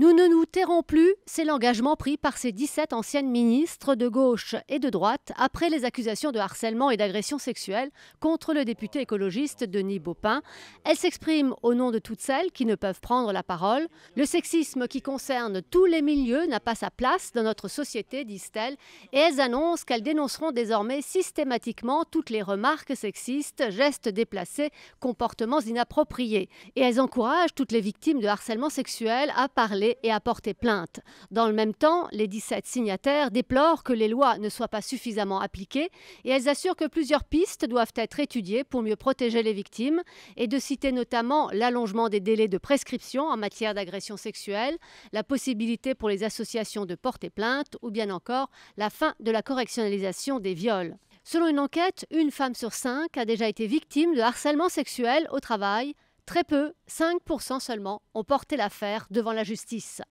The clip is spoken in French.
Nous ne nous tairons plus, c'est l'engagement pris par ces 17 anciennes ministres de gauche et de droite après les accusations de harcèlement et d'agression sexuelle contre le député écologiste Denis Baupin. Elles s'expriment au nom de toutes celles qui ne peuvent prendre la parole. Le sexisme qui concerne tous les milieux n'a pas sa place dans notre société, disent-elles, et elles annoncent qu'elles dénonceront désormais systématiquement toutes les remarques sexistes, gestes déplacés, comportements inappropriés. Et elles encouragent toutes les victimes de harcèlement sexuel à parler et à porter plainte. Dans le même temps, les 17 signataires déplorent que les lois ne soient pas suffisamment appliquées et elles assurent que plusieurs pistes doivent être étudiées pour mieux protéger les victimes et de citer notamment l'allongement des délais de prescription en matière d'agression sexuelle, la possibilité pour les associations de porter plainte ou bien encore la fin de la correctionnalisation des viols. Selon une enquête, une femme sur cinq a déjà été victime de harcèlement sexuel au travail Très peu, 5% seulement, ont porté l'affaire devant la justice.